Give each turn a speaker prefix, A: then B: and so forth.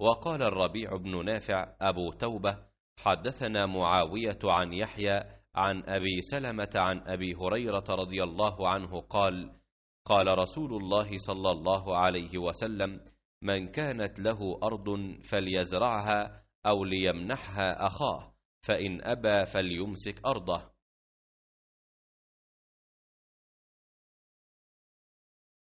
A: وقال الربيع بن نافع
B: أبو
C: توبة حدثنا معاوية عن يحيى عن أبي سلمة عن أبي هريرة رضي الله عنه قال قال رسول الله صلى الله عليه وسلم من كانت له أرض فليزرعها أو
A: ليمنحها أخاه فإن أبى فليمسك أرضه